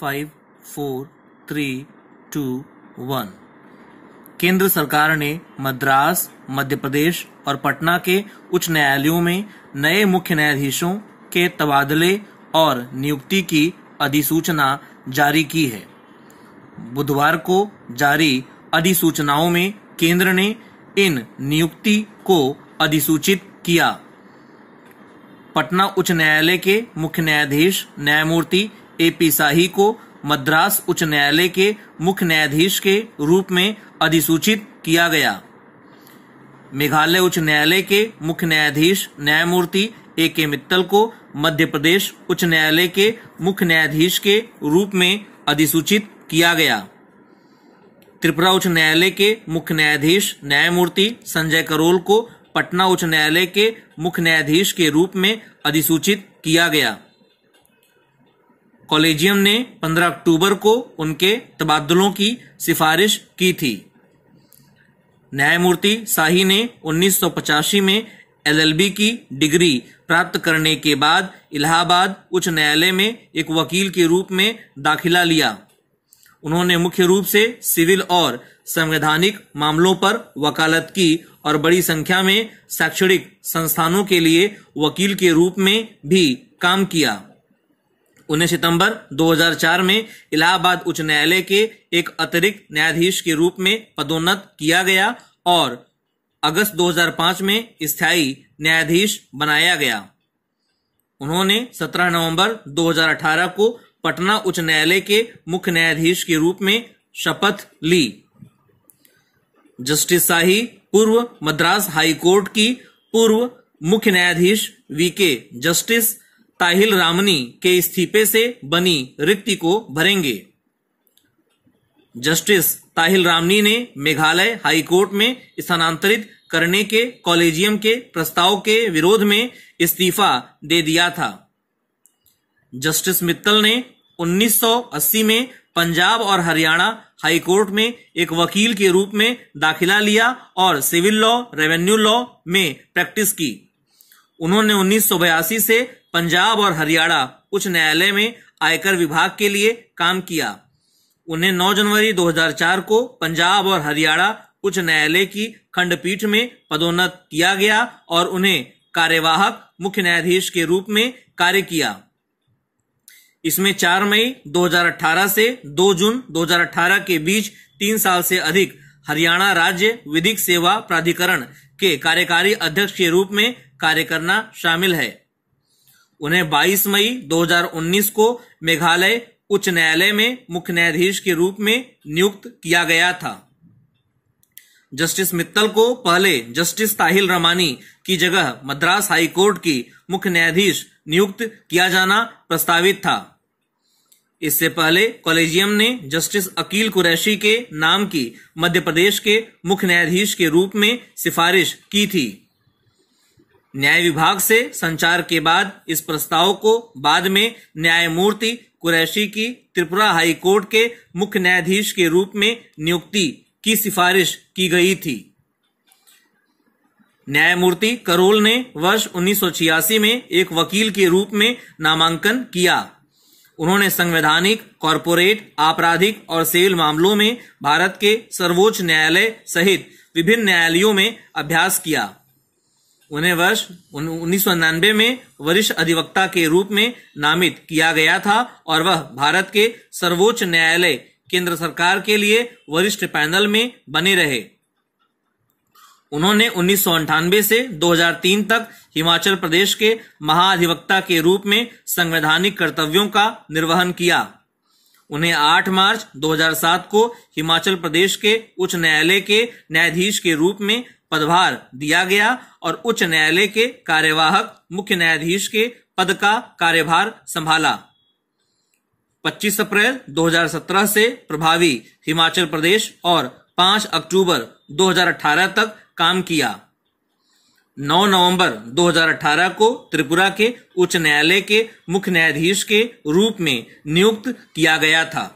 five four three two one केंद्र सरकार ने मद्रास मध्य प्रदेश और पटना के उच्च न्यायालयों में नए मुख्य न्यायाधीशों के तबादले और नियुक्ति की अधिसूचना जारी की है बुधवार को जारी अधिसूचनाओं में केंद्र ने इन नियुक्ति को अधिसूचित किया पटना उच्च न्यायालय के मुख्य न्यायाधीश न्यायमूर्ति ए पी शाही को मद्रास उच्च न्यायालय के मुख्य न्यायाधीश के रूप में अधिसूचित किया गया मेघालय उच्च न्यायालय के मुख्य न्यायाधीश न्यायमूर्ति ए के मित्तल को मध्य प्रदेश उच्च न्यायालय के मुख्य न्यायाधीश के रूप में अधिसूचित किया गया त्रिपुरा उच्च न्यायालय के मुख्य न्यायाधीश न्यायमूर्ति संजय करोल को पटना उच्च न्यायालय के मुख्य न्यायाधीश के रूप में अधिसूचित किया गया कॉलेजियम ने 15 अक्टूबर को उनके तबादलों की सिफारिश की थी न्यायमूर्ति शाही ने उन्नीस में एलएलबी की डिग्री प्राप्त करने के बाद इलाहाबाद उच्च न्यायालय में एक वकील के रूप में दाखिला लिया उन्होंने मुख्य रूप से सिविल और संवैधानिक मामलों पर वकालत की और बड़ी संख्या में शैक्षणिक संस्थानों के लिए वकील के रूप में भी काम किया उन्नीस सितंबर 2004 में इलाहाबाद उच्च न्यायालय के एक अतिरिक्त न्यायाधीश के रूप में पदोन्नत किया गया और अगस्त 2005 में स्थायी न्यायाधीश बनाया गया उन्होंने 17 नवंबर 2018 को पटना उच्च न्यायालय के मुख्य न्यायाधीश के रूप में शपथ ली जस्टिस शाही पूर्व मद्रास हाई कोर्ट की पूर्व मुख्य न्यायाधीश वीके जस्टिस ताहिल रामनी के इस्तीफे से बनी रिक्ति को भरेंगे जस्टिस ताहिल रामनी ने मेघालय हाईकोर्ट में स्थानांतरित करने के कॉलेजियम के प्रस्ताव के विरोध में इस्तीफा दे दिया था जस्टिस मित्तल ने 1980 में पंजाब और हरियाणा हाईकोर्ट में एक वकील के रूप में दाखिला लिया और सिविल लॉ रेवेन्यू लॉ में प्रैक्टिस की उन्होंने उन्नीस से पंजाब और हरियाणा उच्च न्यायालय में आयकर विभाग के लिए काम किया उन्हें 9 जनवरी 2004 को पंजाब और हरियाणा उच्च न्यायालय की खंडपीठ में पदोन्नत किया गया और उन्हें कार्यवाहक मुख्य न्यायाधीश के रूप में कार्य किया इसमें 4 मई 2018 से 2 जून 2018 के बीच तीन साल से अधिक हरियाणा राज्य विधिक सेवा प्राधिकरण के कार्यकारी अध्यक्ष के रूप में कार्य करना शामिल है उन्हें 22 मई 2019 को मेघालय उच्च न्यायालय में मुख्य न्यायाधीश के रूप में नियुक्त किया गया था जस्टिस मित्तल को पहले जस्टिस ताहिल रमानी की जगह मद्रास हाई कोर्ट की मुख्य न्यायाधीश नियुक्त किया जाना प्रस्तावित था इससे पहले कॉलेजियम ने जस्टिस अकील कुरैशी के नाम की मध्य प्रदेश के मुख्य न्यायाधीश के रूप में सिफारिश की थी न्याय विभाग से संचार के बाद इस प्रस्ताव को बाद में न्यायमूर्ति कुरैशी की त्रिपुरा हाई कोर्ट के मुख्य न्यायाधीश के रूप में नियुक्ति की सिफारिश की गई थी न्यायमूर्ति करोल ने वर्ष उन्नीस में एक वकील के रूप में नामांकन किया उन्होंने संवैधानिक कॉरपोरेट आपराधिक और सिविल मामलों में भारत के सर्वोच्च न्यायालय सहित विभिन्न न्यायालयों में अभ्यास किया उन्हें वर्ष उन्नीस में वरिष्ठ अधिवक्ता के रूप में नामित किया गया था और वह भारत के सर्वोच्च न्यायालय केंद्र सरकार के लिए वरिष्ठ पैनल में बने रहे उन्होंने उन्नीस से 2003 तक हिमाचल प्रदेश के महाधिवक्ता के रूप में संवैधानिक कर्तव्यों का निर्वहन किया उन्हें 8 मार्च 2007 को हिमाचल प्रदेश के उच्च न्यायालय के न्यायाधीश के रूप में पदभार दिया गया और उच्च न्यायालय के कार्यवाहक मुख्य न्यायाधीश के पद का कार्यभार संभाला 25 अप्रैल 2017 से प्रभावी हिमाचल प्रदेश और 5 अक्टूबर 2018 तक काम किया 9 नवंबर 2018 को त्रिपुरा के उच्च न्यायालय के मुख्य न्यायाधीश के रूप में नियुक्त किया गया था